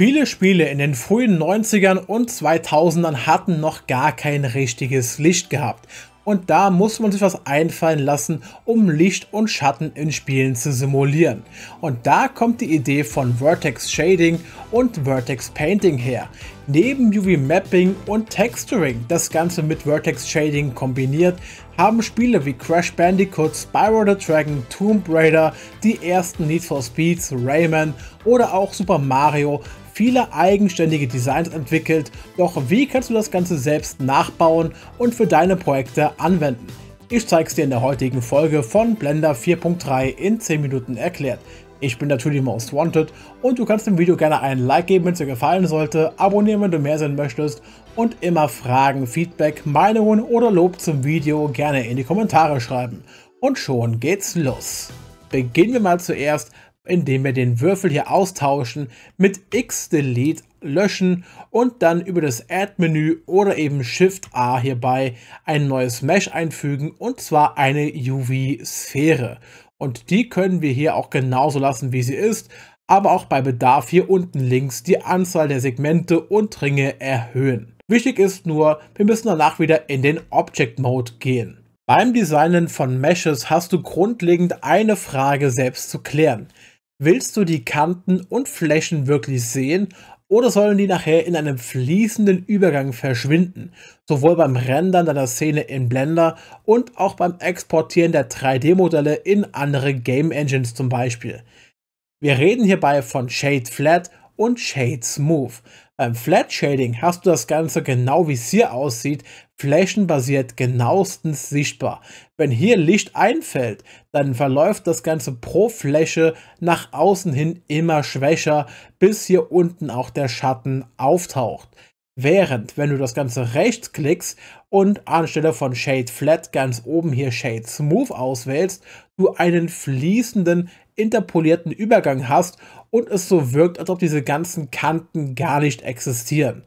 Viele Spiele in den frühen 90ern und 2000ern hatten noch gar kein richtiges Licht gehabt. Und da muss man sich was einfallen lassen, um Licht und Schatten in Spielen zu simulieren. Und da kommt die Idee von Vertex Shading und Vertex Painting her. Neben UV Mapping und Texturing, das Ganze mit Vertex Shading kombiniert, haben Spiele wie Crash Bandicoot, Spyro the Dragon, Tomb Raider, die ersten Need for Speeds, Rayman oder auch Super Mario viele eigenständige Designs entwickelt, doch wie kannst du das Ganze selbst nachbauen und für deine Projekte anwenden? Ich zeige es dir in der heutigen Folge von Blender 4.3 in 10 Minuten erklärt. Ich bin natürlich Most Wanted und du kannst dem Video gerne einen Like geben, wenn es dir gefallen sollte, abonnieren, wenn du mehr sehen möchtest und immer Fragen, Feedback, Meinungen oder Lob zum Video gerne in die Kommentare schreiben. Und schon geht's los. Beginnen wir mal zuerst indem wir den Würfel hier austauschen, mit X-Delete löschen und dann über das Add-Menü oder eben Shift-A hierbei ein neues Mesh einfügen und zwar eine UV-Sphäre. Und die können wir hier auch genauso lassen, wie sie ist, aber auch bei Bedarf hier unten links die Anzahl der Segmente und Ringe erhöhen. Wichtig ist nur, wir müssen danach wieder in den Object Mode gehen. Beim Designen von Meshes hast du grundlegend eine Frage selbst zu klären. Willst du die Kanten und Flächen wirklich sehen oder sollen die nachher in einem fließenden Übergang verschwinden? Sowohl beim Rendern deiner Szene in Blender und auch beim Exportieren der 3D-Modelle in andere Game Engines zum Beispiel. Wir reden hierbei von Shade Flat und Shade Smooth. Beim ähm, Flat Shading hast du das Ganze genau wie es hier aussieht, flächenbasiert genauestens sichtbar. Wenn hier Licht einfällt, dann verläuft das Ganze pro Fläche nach außen hin immer schwächer, bis hier unten auch der Schatten auftaucht. Während, wenn du das Ganze rechts klickst und anstelle von Shade Flat ganz oben hier Shade Smooth auswählst, du einen fließenden interpolierten Übergang hast und es so wirkt, als ob diese ganzen Kanten gar nicht existieren.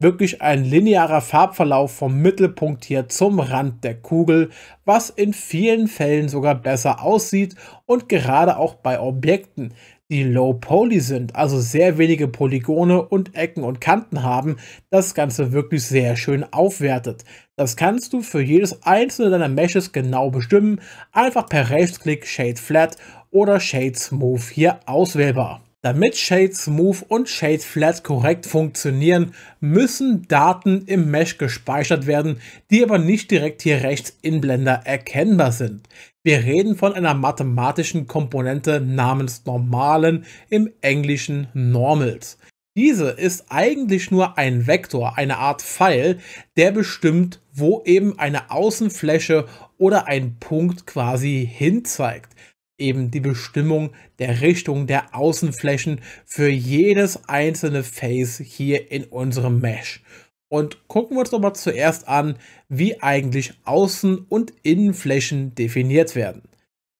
Wirklich ein linearer Farbverlauf vom Mittelpunkt hier zum Rand der Kugel, was in vielen Fällen sogar besser aussieht und gerade auch bei Objekten, die low poly sind, also sehr wenige Polygone und Ecken und Kanten haben, das Ganze wirklich sehr schön aufwertet. Das kannst du für jedes einzelne deiner Meshes genau bestimmen, einfach per Rechtsklick Shade Flat oder Shade Smooth hier auswählbar. Damit Shade Smooth und Shade Flat korrekt funktionieren, müssen Daten im Mesh gespeichert werden, die aber nicht direkt hier rechts in Blender erkennbar sind. Wir reden von einer mathematischen Komponente namens Normalen, im Englischen Normals. Diese ist eigentlich nur ein Vektor, eine Art Pfeil, der bestimmt, wo eben eine Außenfläche oder ein Punkt quasi hinzeigt eben die Bestimmung der Richtung der Außenflächen für jedes einzelne Face hier in unserem Mesh. Und gucken wir uns doch mal zuerst an, wie eigentlich Außen- und Innenflächen definiert werden.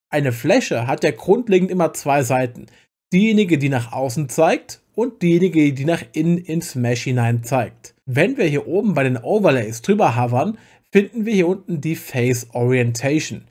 Eine Fläche hat ja grundlegend immer zwei Seiten. Diejenige, die nach außen zeigt und diejenige, die nach innen ins Mesh hinein zeigt. Wenn wir hier oben bei den Overlays drüber hovern, finden wir hier unten die Face Orientation.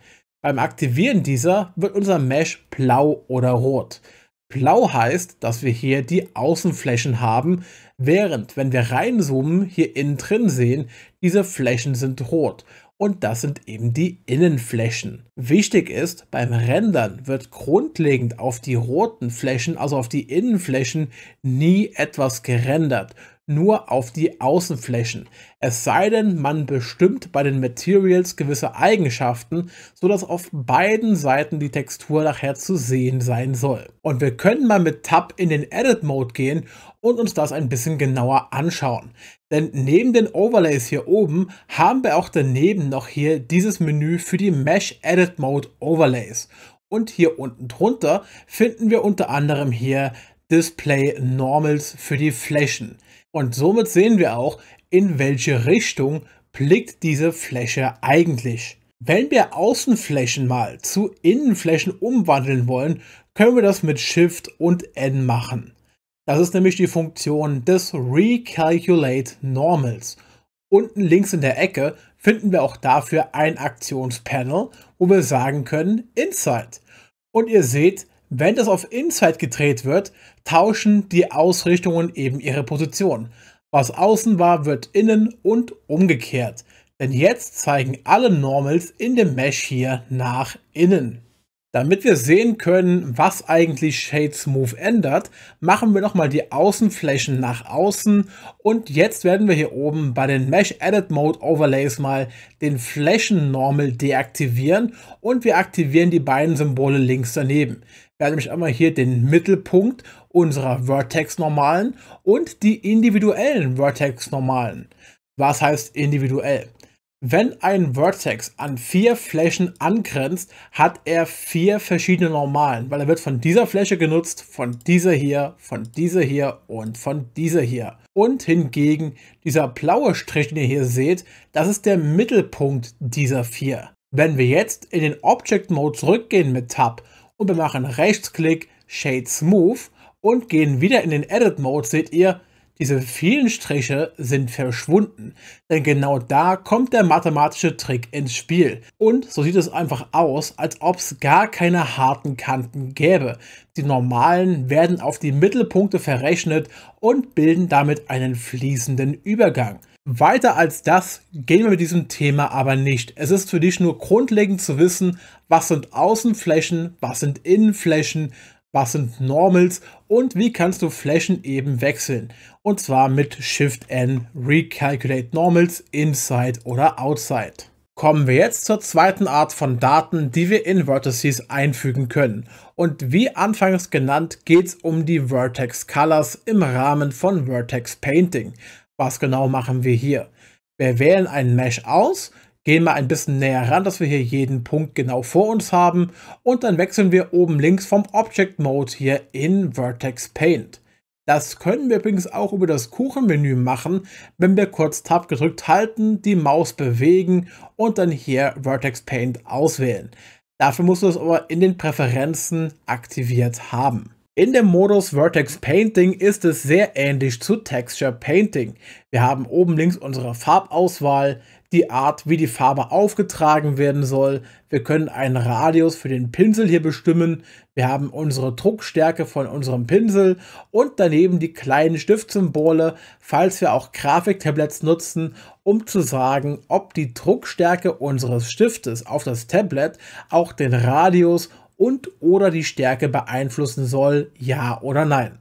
Beim Aktivieren dieser wird unser Mesh blau oder rot. Blau heißt, dass wir hier die Außenflächen haben, während, wenn wir reinzoomen, hier innen drin sehen, diese Flächen sind rot. Und das sind eben die Innenflächen. Wichtig ist, beim Rendern wird grundlegend auf die roten Flächen, also auf die Innenflächen, nie etwas gerendert, nur auf die Außenflächen, es sei denn, man bestimmt bei den Materials gewisse Eigenschaften, sodass auf beiden Seiten die Textur nachher zu sehen sein soll. Und wir können mal mit Tab in den Edit Mode gehen und uns das ein bisschen genauer anschauen. Denn neben den Overlays hier oben haben wir auch daneben noch hier dieses Menü für die Mesh Edit Mode Overlays. Und hier unten drunter finden wir unter anderem hier Display Normals für die Flächen. Und somit sehen wir auch, in welche Richtung blickt diese Fläche eigentlich. Wenn wir Außenflächen mal zu Innenflächen umwandeln wollen, können wir das mit Shift und N machen. Das ist nämlich die Funktion des Recalculate Normals. Unten links in der Ecke finden wir auch dafür ein Aktionspanel, wo wir sagen können Inside. Und ihr seht, wenn das auf Inside gedreht wird, tauschen die Ausrichtungen eben ihre Position. Was außen war, wird innen und umgekehrt. Denn jetzt zeigen alle Normals in dem Mesh hier nach innen. Damit wir sehen können, was eigentlich Shade Smooth ändert, machen wir nochmal die Außenflächen nach außen und jetzt werden wir hier oben bei den Mesh Edit Mode Overlays mal den Flächen Normal deaktivieren und wir aktivieren die beiden Symbole links daneben. Wir haben nämlich einmal hier den Mittelpunkt unserer Vertex-Normalen und die individuellen Vertex-Normalen. Was heißt individuell? Wenn ein Vertex an vier Flächen angrenzt, hat er vier verschiedene Normalen, weil er wird von dieser Fläche genutzt, von dieser hier, von dieser hier und von dieser hier. Und hingegen dieser blaue Strich, den ihr hier seht, das ist der Mittelpunkt dieser vier. Wenn wir jetzt in den Object Mode zurückgehen mit Tab und wir machen Rechtsklick, Shade Smooth und gehen wieder in den Edit Mode, seht ihr, diese vielen Striche sind verschwunden, denn genau da kommt der mathematische Trick ins Spiel. Und so sieht es einfach aus, als ob es gar keine harten Kanten gäbe. Die normalen werden auf die Mittelpunkte verrechnet und bilden damit einen fließenden Übergang. Weiter als das gehen wir mit diesem Thema aber nicht. Es ist für dich nur grundlegend zu wissen, was sind Außenflächen, was sind Innenflächen, was sind Normals und wie kannst du Flächen eben wechseln. Und zwar mit Shift N Recalculate Normals Inside oder Outside. Kommen wir jetzt zur zweiten Art von Daten, die wir in Vertices einfügen können. Und wie anfangs genannt, geht es um die Vertex Colors im Rahmen von Vertex Painting. Was genau machen wir hier? Wir wählen ein Mesh aus, gehen mal ein bisschen näher ran, dass wir hier jeden Punkt genau vor uns haben und dann wechseln wir oben links vom Object Mode hier in Vertex Paint. Das können wir übrigens auch über das Kuchenmenü machen, wenn wir kurz Tab gedrückt halten, die Maus bewegen und dann hier Vertex Paint auswählen. Dafür musst du es aber in den Präferenzen aktiviert haben. In dem Modus Vertex Painting ist es sehr ähnlich zu Texture Painting. Wir haben oben links unsere Farbauswahl, die Art, wie die Farbe aufgetragen werden soll. Wir können einen Radius für den Pinsel hier bestimmen. Wir haben unsere Druckstärke von unserem Pinsel und daneben die kleinen Stiftsymbole, falls wir auch Grafiktablets nutzen, um zu sagen, ob die Druckstärke unseres Stiftes auf das Tablet auch den Radius und oder die Stärke beeinflussen soll, ja oder nein.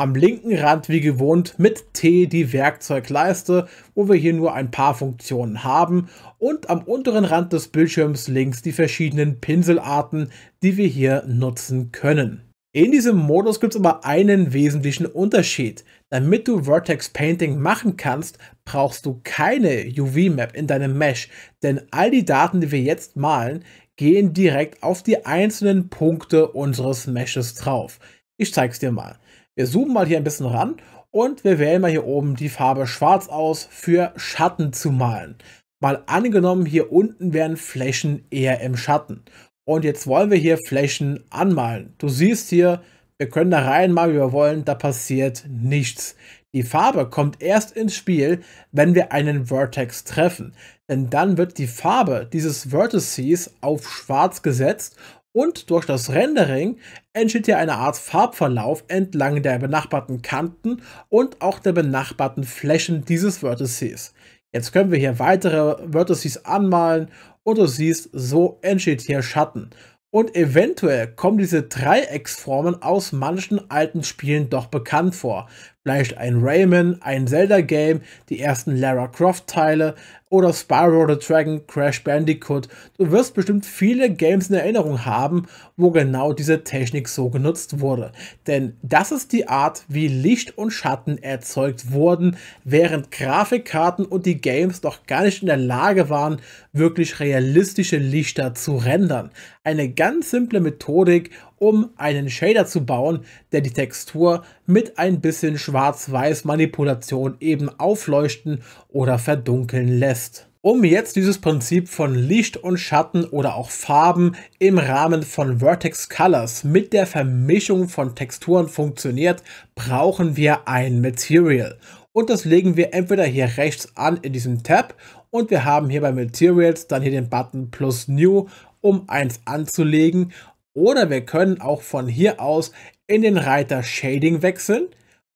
Am linken Rand wie gewohnt mit T die Werkzeugleiste, wo wir hier nur ein paar Funktionen haben und am unteren Rand des Bildschirms links die verschiedenen Pinselarten, die wir hier nutzen können. In diesem Modus gibt es aber einen wesentlichen Unterschied. Damit du Vertex Painting machen kannst, brauchst du keine UV-Map in deinem Mesh, denn all die Daten, die wir jetzt malen, gehen direkt auf die einzelnen Punkte unseres Meshes drauf. Ich zeig's dir mal. Wir zoomen mal hier ein bisschen ran und wir wählen mal hier oben die Farbe schwarz aus für Schatten zu malen. Mal angenommen, hier unten wären Flächen eher im Schatten. Und jetzt wollen wir hier Flächen anmalen. Du siehst hier, wir können da reinmalen, wie wir wollen, da passiert nichts. Die Farbe kommt erst ins Spiel, wenn wir einen Vertex treffen. Denn dann wird die Farbe dieses Vertices auf schwarz gesetzt und durch das Rendering entsteht hier eine Art Farbverlauf entlang der benachbarten Kanten und auch der benachbarten Flächen dieses Vertices. Jetzt können wir hier weitere Vertices anmalen und du siehst, so entsteht hier Schatten. Und eventuell kommen diese Dreiecksformen aus manchen alten Spielen doch bekannt vor. Vielleicht ein Rayman, ein Zelda-Game, die ersten Lara Croft-Teile, oder Spyro the Dragon, Crash Bandicoot. Du wirst bestimmt viele Games in Erinnerung haben, wo genau diese Technik so genutzt wurde. Denn das ist die Art, wie Licht und Schatten erzeugt wurden, während Grafikkarten und die Games noch gar nicht in der Lage waren, wirklich realistische Lichter zu rendern. Eine ganz simple Methodik um einen Shader zu bauen, der die Textur mit ein bisschen Schwarz-Weiß-Manipulation eben aufleuchten oder verdunkeln lässt. Um jetzt dieses Prinzip von Licht und Schatten oder auch Farben im Rahmen von Vertex Colors mit der Vermischung von Texturen funktioniert, brauchen wir ein Material. Und das legen wir entweder hier rechts an in diesem Tab und wir haben hier bei Materials dann hier den Button plus New, um eins anzulegen oder wir können auch von hier aus in den Reiter Shading wechseln.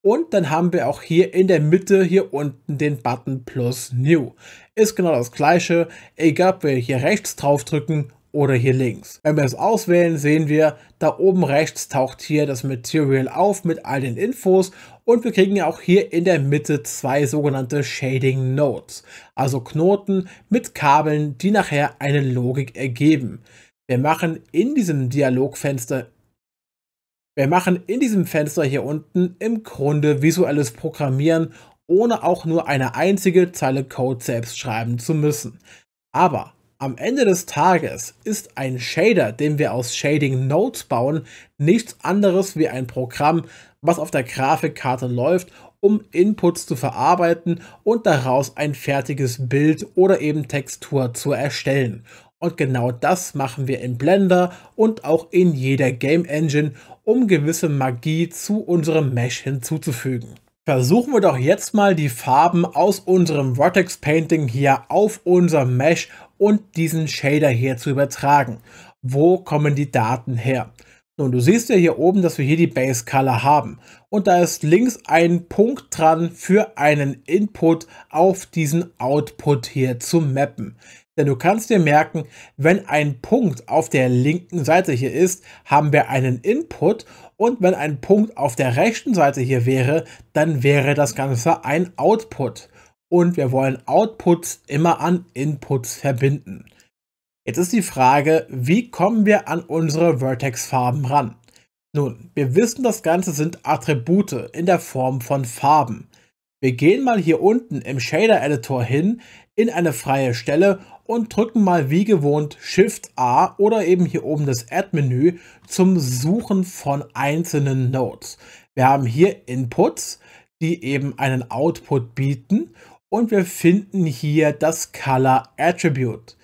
Und dann haben wir auch hier in der Mitte hier unten den Button plus New. Ist genau das gleiche, egal ob wir hier rechts drauf drücken oder hier links. Wenn wir es auswählen, sehen wir, da oben rechts taucht hier das Material auf mit all den Infos und wir kriegen ja auch hier in der Mitte zwei sogenannte Shading Nodes, also Knoten mit Kabeln, die nachher eine Logik ergeben. Wir machen in diesem Dialogfenster, wir machen in diesem Fenster hier unten im Grunde visuelles Programmieren, ohne auch nur eine einzige Zeile Code selbst schreiben zu müssen. Aber am Ende des Tages ist ein Shader, den wir aus Shading Notes bauen, nichts anderes wie ein Programm, was auf der Grafikkarte läuft, um Inputs zu verarbeiten und daraus ein fertiges Bild oder eben Textur zu erstellen. Und genau das machen wir in Blender und auch in jeder Game Engine, um gewisse Magie zu unserem Mesh hinzuzufügen. Versuchen wir doch jetzt mal die Farben aus unserem Vortex Painting hier auf unser Mesh und diesen Shader hier zu übertragen. Wo kommen die Daten her? Nun, du siehst ja hier oben, dass wir hier die Base Color haben. Und da ist links ein Punkt dran für einen Input auf diesen Output hier zu mappen. Denn du kannst dir merken, wenn ein Punkt auf der linken Seite hier ist, haben wir einen Input und wenn ein Punkt auf der rechten Seite hier wäre, dann wäre das Ganze ein Output. Und wir wollen Outputs immer an Inputs verbinden. Jetzt ist die Frage, wie kommen wir an unsere Vertex-Farben ran? Nun, wir wissen, das Ganze sind Attribute in der Form von Farben. Wir gehen mal hier unten im Shader Editor hin in eine freie Stelle und drücken mal wie gewohnt Shift A oder eben hier oben das Add-Menü zum Suchen von einzelnen Nodes. Wir haben hier Inputs, die eben einen Output bieten und wir finden hier das Color Attribute.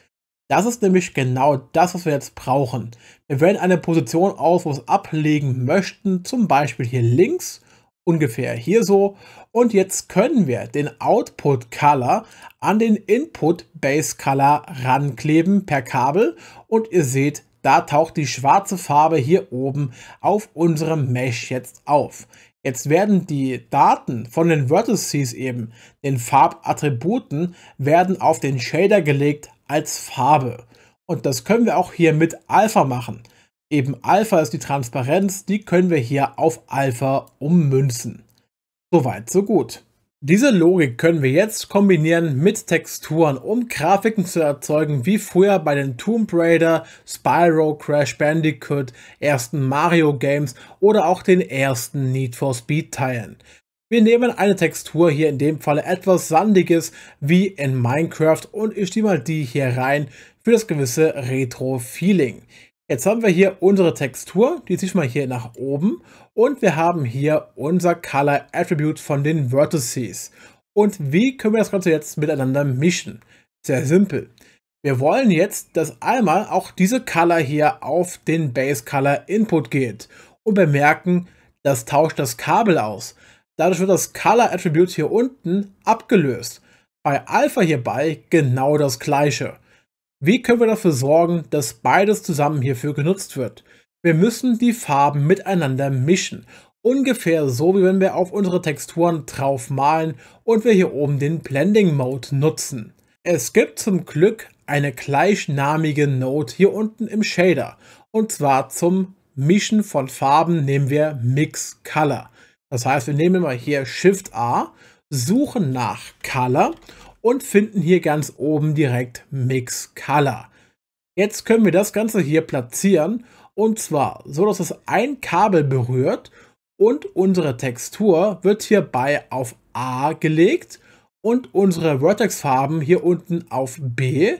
Das ist nämlich genau das, was wir jetzt brauchen. Wir wählen eine Position aus, wo wir es ablegen möchten, zum Beispiel hier links ungefähr hier so. Und jetzt können wir den Output Color an den Input Base Color rankleben per Kabel. Und ihr seht, da taucht die schwarze Farbe hier oben auf unserem Mesh jetzt auf. Jetzt werden die Daten von den Vertices eben, den Farbattributen, werden auf den Shader gelegt als Farbe. Und das können wir auch hier mit Alpha machen eben Alpha ist die Transparenz, die können wir hier auf Alpha ummünzen. Soweit, so gut. Diese Logik können wir jetzt kombinieren mit Texturen, um Grafiken zu erzeugen, wie früher bei den Tomb Raider, Spyro, Crash Bandicoot, ersten Mario Games oder auch den ersten Need for Speed Teilen. Wir nehmen eine Textur, hier in dem Falle etwas Sandiges, wie in Minecraft und ich stehe mal die hier rein für das gewisse Retro-Feeling. Jetzt haben wir hier unsere Textur, die ziehe ich mal hier nach oben und wir haben hier unser Color Attribute von den Vertices. Und wie können wir das Ganze jetzt miteinander mischen? Sehr simpel. Wir wollen jetzt, dass einmal auch diese Color hier auf den Base Color Input geht und bemerken, das tauscht das Kabel aus. Dadurch wird das Color Attribute hier unten abgelöst. Bei Alpha hierbei genau das gleiche. Wie können wir dafür sorgen, dass beides zusammen hierfür genutzt wird? Wir müssen die Farben miteinander mischen. Ungefähr so, wie wenn wir auf unsere Texturen drauf malen und wir hier oben den Blending Mode nutzen. Es gibt zum Glück eine gleichnamige Node hier unten im Shader. Und zwar zum Mischen von Farben nehmen wir Mix Color. Das heißt, wir nehmen immer hier Shift A, suchen nach Color und finden hier ganz oben direkt Mix Color. Jetzt können wir das Ganze hier platzieren und zwar so, dass es ein Kabel berührt und unsere Textur wird hierbei auf A gelegt und unsere Vertex-Farben hier unten auf B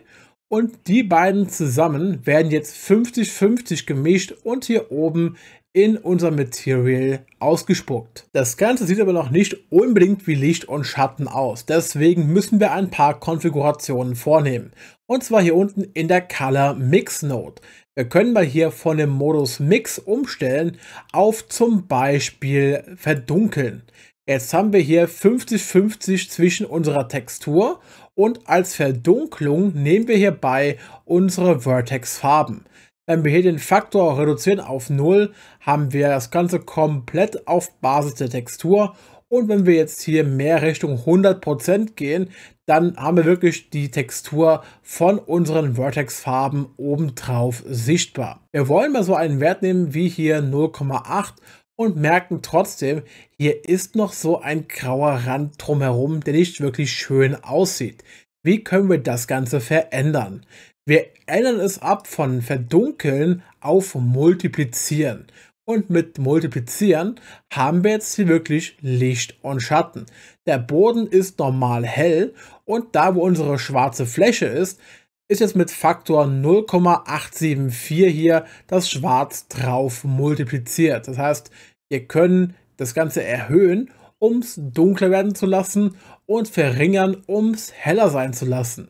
und die beiden zusammen werden jetzt 50-50 gemischt und hier oben in unser Material ausgespuckt. Das Ganze sieht aber noch nicht unbedingt wie Licht und Schatten aus, deswegen müssen wir ein paar Konfigurationen vornehmen. Und zwar hier unten in der Color Mix Note. Wir können mal hier von dem Modus Mix umstellen auf zum Beispiel verdunkeln. Jetzt haben wir hier 50-50 zwischen unserer Textur und als Verdunklung nehmen wir hierbei unsere Vertex-Farben. Wenn ähm, wir hier den Faktor reduzieren auf 0, haben wir das Ganze komplett auf Basis der Textur. Und wenn wir jetzt hier mehr Richtung 100% gehen, dann haben wir wirklich die Textur von unseren Vertex-Farben obendrauf sichtbar. Wir wollen mal so einen Wert nehmen wie hier 0,8 und merken trotzdem, hier ist noch so ein grauer Rand drumherum, der nicht wirklich schön aussieht. Wie können wir das Ganze verändern? Wir ändern es ab von verdunkeln auf multiplizieren. Und mit multiplizieren haben wir jetzt hier wirklich Licht und Schatten. Der Boden ist normal hell und da wo unsere schwarze Fläche ist, ist jetzt mit Faktor 0,874 hier das Schwarz drauf multipliziert. Das heißt, wir können das Ganze erhöhen, um es dunkler werden zu lassen und verringern, um es heller sein zu lassen.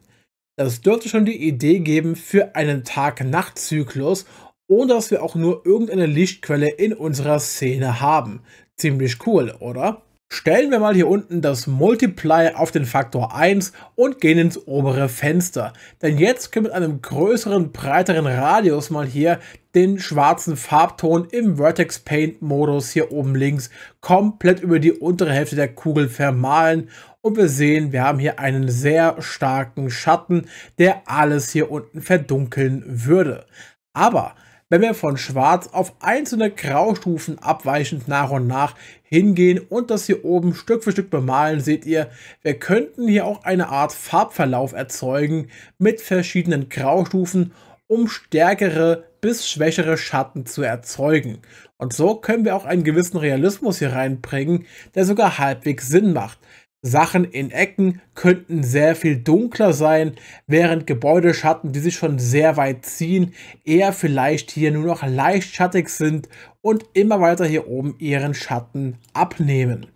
Es dürfte schon die Idee geben für einen Tag-Nacht-Zyklus, ohne dass wir auch nur irgendeine Lichtquelle in unserer Szene haben. Ziemlich cool, oder? Stellen wir mal hier unten das Multiply auf den Faktor 1 und gehen ins obere Fenster. Denn jetzt können wir mit einem größeren, breiteren Radius mal hier den schwarzen Farbton im Vertex Paint Modus hier oben links komplett über die untere Hälfte der Kugel vermalen. Und wir sehen, wir haben hier einen sehr starken Schatten, der alles hier unten verdunkeln würde. Aber wenn wir von schwarz auf einzelne Graustufen abweichend nach und nach hingehen und das hier oben Stück für Stück bemalen, seht ihr, wir könnten hier auch eine Art Farbverlauf erzeugen mit verschiedenen Graustufen, um stärkere bis schwächere Schatten zu erzeugen. Und so können wir auch einen gewissen Realismus hier reinbringen, der sogar halbwegs Sinn macht. Sachen in Ecken könnten sehr viel dunkler sein, während Gebäudeschatten, die sich schon sehr weit ziehen, eher vielleicht hier nur noch leicht schattig sind und immer weiter hier oben ihren Schatten abnehmen.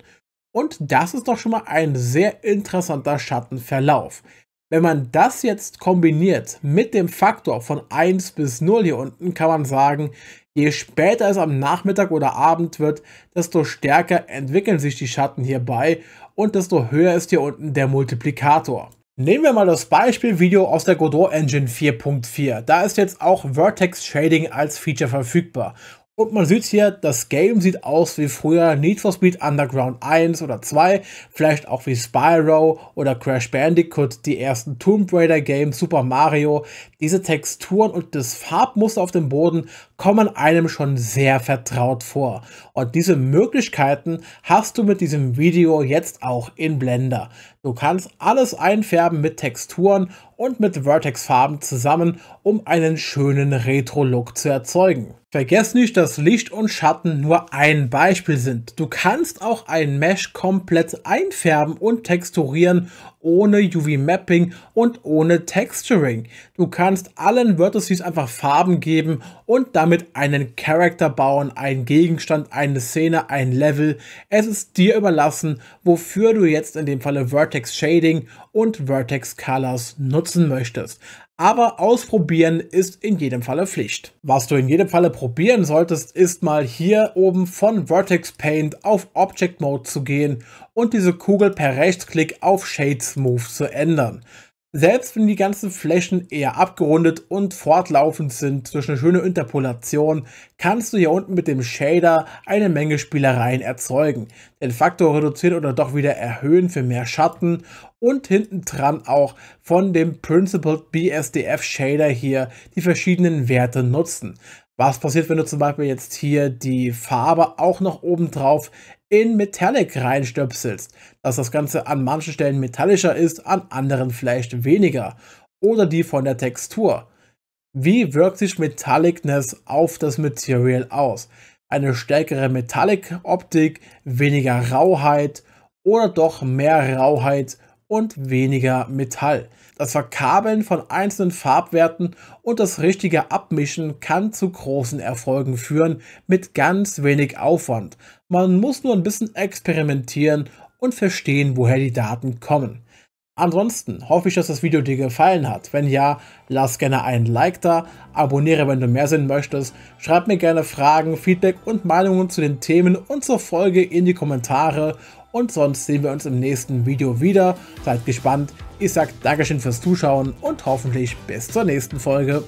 Und das ist doch schon mal ein sehr interessanter Schattenverlauf. Wenn man das jetzt kombiniert mit dem Faktor von 1 bis 0 hier unten, kann man sagen, je später es am Nachmittag oder Abend wird, desto stärker entwickeln sich die Schatten hierbei und desto höher ist hier unten der Multiplikator. Nehmen wir mal das Beispielvideo aus der Godot Engine 4.4. Da ist jetzt auch Vertex Shading als Feature verfügbar. Und man sieht hier, das Game sieht aus wie früher Need for Speed Underground 1 oder 2, vielleicht auch wie Spyro oder Crash Bandicoot, die ersten Tomb Raider Games, Super Mario. Diese Texturen und das Farbmuster auf dem Boden kommen einem schon sehr vertraut vor. Und diese Möglichkeiten hast du mit diesem Video jetzt auch in Blender. Du kannst alles einfärben mit Texturen und mit Vertex-Farben zusammen, um einen schönen Retro-Look zu erzeugen. Vergesst nicht, dass Licht und Schatten nur ein Beispiel sind. Du kannst auch ein Mesh komplett einfärben und texturieren ohne UV-Mapping und ohne Texturing. Du kannst allen Vertices einfach Farben geben und dann damit einen Charakter bauen, einen Gegenstand, eine Szene, ein Level. Es ist dir überlassen, wofür du jetzt in dem Falle Vertex Shading und Vertex Colors nutzen möchtest. Aber ausprobieren ist in jedem Falle Pflicht. Was du in jedem Falle probieren solltest, ist mal hier oben von Vertex Paint auf Object Mode zu gehen und diese Kugel per Rechtsklick auf Shade Smooth zu ändern. Selbst wenn die ganzen Flächen eher abgerundet und fortlaufend sind durch eine schöne Interpolation, kannst du hier unten mit dem Shader eine Menge Spielereien erzeugen. Den Faktor reduzieren oder doch wieder erhöhen für mehr Schatten und hinten dran auch von dem Principled BSDF Shader hier die verschiedenen Werte nutzen. Was passiert, wenn du zum Beispiel jetzt hier die Farbe auch noch oben drauf in Metallic reinstöpselst, dass das Ganze an manchen Stellen metallischer ist, an anderen vielleicht weniger oder die von der Textur. Wie wirkt sich Metallicness auf das Material aus? Eine stärkere Metallic-Optik, weniger Rauheit oder doch mehr Rauheit und weniger Metall. Das Verkabeln von einzelnen Farbwerten und das richtige Abmischen kann zu großen Erfolgen führen mit ganz wenig Aufwand. Man muss nur ein bisschen experimentieren und verstehen, woher die Daten kommen. Ansonsten hoffe ich, dass das Video dir gefallen hat. Wenn ja, lass gerne einen Like da, abonniere, wenn du mehr sehen möchtest, schreib mir gerne Fragen, Feedback und Meinungen zu den Themen und zur Folge in die Kommentare und sonst sehen wir uns im nächsten Video wieder. Seid gespannt. Ich sage Dankeschön fürs Zuschauen und hoffentlich bis zur nächsten Folge.